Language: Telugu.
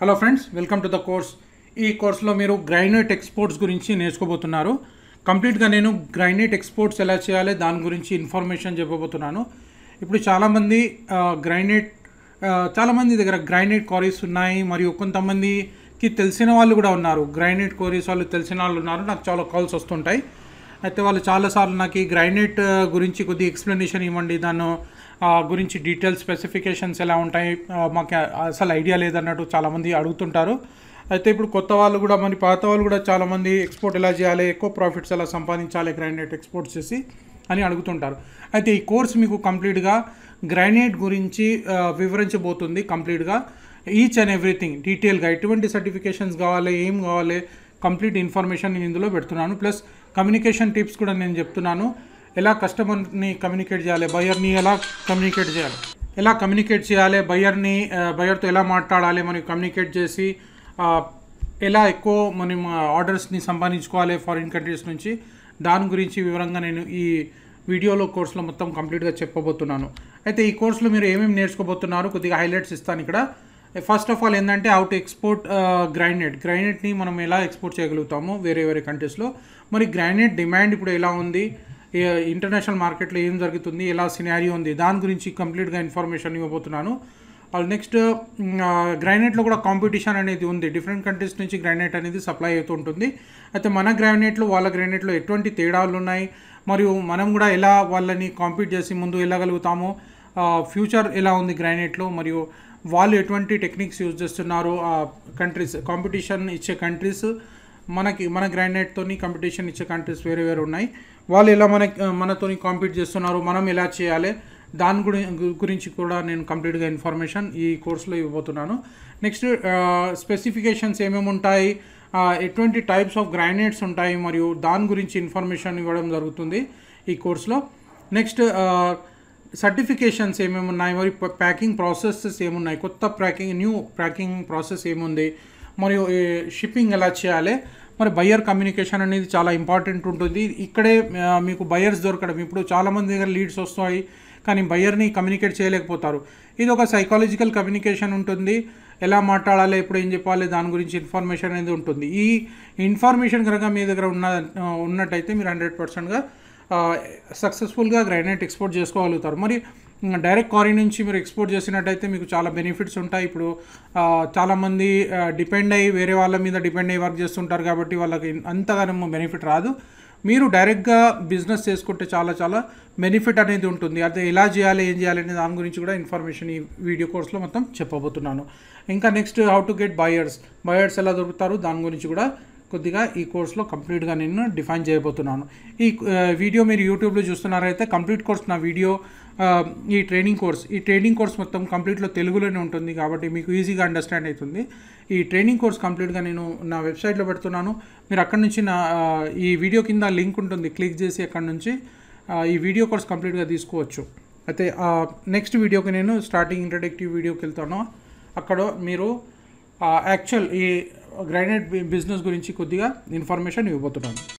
hello friends welcome to the course ఈ కోర్సులో మీరు గ్రైనేట్ ఎక్స్పోర్ట్స్ గురించి నేర్చుకోబోతున్నారు కంప్లీట్గా నేను గ్రైనేట్ ఎక్స్పోర్ట్స్ ఎలా చేయాలి దాని గురించి ఇన్ఫర్మేషన్ చెప్పబోతున్నాను ఇప్పుడు చాలామంది గ్రైనేట్ చాలామంది దగ్గర గ్రైనేట్ కారీస్ ఉన్నాయి మరియు కొంతమందికి తెలిసిన వాళ్ళు కూడా ఉన్నారు గ్రైనేట్ క్వారీస్ వాళ్ళు తెలిసిన వాళ్ళు ఉన్నారు నాకు చాలా కాల్స్ వస్తుంటాయి అయితే వాళ్ళు చాలాసార్లు నాకు ఈ గ్రైనేట్ గురించి కొద్దిగా ఎక్స్ప్లెనేషన్ ఇవ్వండి దాన్ని గురించి డీటెయిల్స్ స్పెసిఫికేషన్స్ ఎలా ఉంటాయి మాకు అసలు ఐడియా లేదన్నట్టు చాలామంది అడుగుతుంటారు అయితే ఇప్పుడు కొత్త వాళ్ళు కూడా మరి పాత వాళ్ళు కూడా చాలామంది ఎక్స్పోర్ట్ ఎలా చేయాలి ఎక్కువ ప్రాఫిట్స్ ఎలా సంపాదించాలి గ్రానైట్ ఎక్స్పోర్ట్ చేసి అని అడుగుతుంటారు అయితే ఈ కోర్స్ మీకు కంప్లీట్గా గ్రానైట్ గురించి వివరించబోతుంది కంప్లీట్గా ఈచ్ అండ్ ఎవ్రీథింగ్ డీటెయిల్గా ఎటువంటి సర్టిఫికేషన్స్ కావాలి ఏం కావాలి కంప్లీట్ ఇన్ఫర్మేషన్ నేను ఇందులో పెడుతున్నాను ప్లస్ కమ్యూనికేషన్ టిప్స్ కూడా నేను చెప్తున్నాను ఎలా కస్టమర్ని కమ్యూనికేట్ చేయాలి బయర్ని ఎలా కమ్యూనికేట్ చేయాలి ఎలా కమ్యూనికేట్ చేయాలి బయర్ని బయర్తో ఎలా మాట్లాడాలి మనం కమ్యూనికేట్ చేసి ఎలా ఎక్కువ మనం ఆర్డర్స్ని సంపాదించుకోవాలి ఫారిన్ కంట్రీస్ నుంచి దాని గురించి వివరంగా నేను ఈ వీడియోలో కోర్సులో మొత్తం కంప్లీట్గా చెప్పబోతున్నాను అయితే ఈ కోర్సులో మీరు ఏమేమి నేర్చుకోబోతున్నారు కొద్దిగా హైలైట్స్ ఇస్తాను ఇక్కడ ఫస్ట్ ఆఫ్ ఆల్ ఏంటంటే అవుట్ ఎక్స్పోర్ట్ గ్రైనేట్ గ్రైనేట్ని మనం ఎలా ఎక్స్పోర్ట్ చేయగలుగుతాము వేరే వేరే కంట్రీస్లో మరి గ్రైనేట్ డిమాండ్ ఇప్పుడు ఎలా ఉంది ఇంటర్నేషనల్ మార్కెట్లో ఏం జరుగుతుంది ఎలా సినారియో ఉంది దాని గురించి కంప్లీట్గా ఇన్ఫర్మేషన్ ఇవ్వబోతున్నాను నెక్స్ట్ గ్రానైట్లో కూడా కాంపిటీషన్ అనేది ఉంది డిఫరెంట్ కంట్రీస్ నుంచి గ్రానైట్ అనేది సప్లై అవుతూ ఉంటుంది అయితే మన గ్రానైట్లో వాళ్ళ గ్రానైట్లో ఎటువంటి తేడాలు ఉన్నాయి మరియు మనం కూడా ఎలా వాళ్ళని కాంపీట్ చేసి ముందు వెళ్ళగలుగుతాము ఫ్యూచర్ ఎలా ఉంది గ్రానైట్లో మరియు వాళ్ళు ఎటువంటి టెక్నిక్స్ యూజ్ చేస్తున్నారు ఆ కంట్రీస్ కాంపిటీషన్ ఇచ్చే కంట్రీస్ మనకి మన గ్రానైట్తోని కాంపిటీషన్ ఇచ్చే కంట్రీస్ వేరే వేరే ఉన్నాయి వాళ్ళు ఎలా మన మనతో కాంపీట్ చేస్తున్నారు మనం ఎలా చేయాలి దాని గురి గురించి కూడా నేను కంప్లీట్గా ఇన్ఫర్మేషన్ ఈ కోర్సులో ఇవ్వబోతున్నాను నెక్స్ట్ స్పెసిఫికేషన్స్ ఏమేమి ఉంటాయి ఎటువంటి టైప్స్ ఆఫ్ గ్రానైట్స్ ఉంటాయి మరియు దాని గురించి ఇన్ఫర్మేషన్ ఇవ్వడం జరుగుతుంది ఈ కోర్సులో నెక్స్ట్ సర్టిఫికేషన్స్ ఏమేమి ఉన్నాయి మరి ప్యాకింగ్ ప్రాసెసెస్ ఏమున్నాయి కొత్త ప్యాకింగ్ న్యూ ప్యాకింగ్ ప్రాసెస్ ఏముంది మరియు షిప్పింగ్ ఎలా చేయాలి మరి బయ్యర్ కమ్యూనికేషన్ అనేది చాలా ఇంపార్టెంట్ ఉంటుంది ఇక్కడే మీకు బయర్స్ దొరకడం ఇప్పుడు చాలామంది దగ్గర లీడ్స్ వస్తాయి కానీ బయ్యర్ని కమ్యూనికేట్ చేయలేకపోతారు ఇది ఒక సైకాలజికల్ కమ్యూనికేషన్ ఉంటుంది ఎలా మాట్లాడాలి ఎప్పుడు ఏం చెప్పాలి దాని గురించి ఇన్ఫర్మేషన్ అనేది ఉంటుంది ఈ ఇన్ఫర్మేషన్ కనుక మీ దగ్గర ఉన్న ఉన్నట్టయితే మీరు హండ్రెడ్ పర్సెంట్గా సక్సెస్ఫుల్గా గ్రానైట్ ఎక్స్పోర్ట్ చేసుకోగలుగుతారు మరి డైరెక్ట్ కారీ నుంచి మీరు ఎక్స్పోర్ట్ చేసినట్టయితే మీకు చాలా బెనిఫిట్స్ ఉంటాయి ఇప్పుడు చాలామంది డిపెండ్ అయ్యి వేరే వాళ్ళ మీద డిపెండ్ అయ్యి వర్క్ చేస్తుంటారు కాబట్టి వాళ్ళకి అంతగానో బెనిఫిట్ రాదు మీరు డైరెక్ట్గా బిజినెస్ చేసుకుంటే చాలా చాలా బెనిఫిట్ అనేది ఉంటుంది అయితే ఎలా చేయాలి ఏం చేయాలి అనే దాని గురించి కూడా ఇన్ఫర్మేషన్ ఈ వీడియో కోర్స్లో మొత్తం చెప్పబోతున్నాను ఇంకా next how to get buyers buyers ఎలా దొరుకుతారు దాని గురించి కూడా కొద్దిగా ఈ కోర్స్లో కంప్లీట్గా నేను డిఫైన్ చేయబోతున్నాను ఈ వీడియో మీరు యూట్యూబ్లో చూస్తున్నారైతే కంప్లీట్ కోర్స్ నా వీడియో ఈ ట్రైనింగ్ కోర్స్ ఈ ట్రైనింగ్ కోర్స్ మొత్తం కంప్లీట్లో తెలుగులోనే ఉంటుంది కాబట్టి మీకు ఈజీగా అండర్స్టాండ్ అవుతుంది ఈ ట్రైనింగ్ కోర్స్ కంప్లీట్గా నేను నా వెబ్సైట్లో పెడుతున్నాను మీరు అక్కడ నుంచి నా ఈ వీడియో కింద లింక్ ఉంటుంది క్లిక్ చేసి అక్కడ నుంచి ఈ వీడియో కోర్స్ కంప్లీట్గా తీసుకోవచ్చు అయితే నెక్స్ట్ వీడియోకి నేను స్టార్టింగ్ ఇంట్రడక్టివ్ వీడియోకి వెళ్తాను అక్కడ మీరు యాక్చువల్ ఈ గ్రానైట్ బిజినెస్ గురించి కొద్దిగా ఇన్ఫర్మేషన్ ఇవ్వబోతున్నాను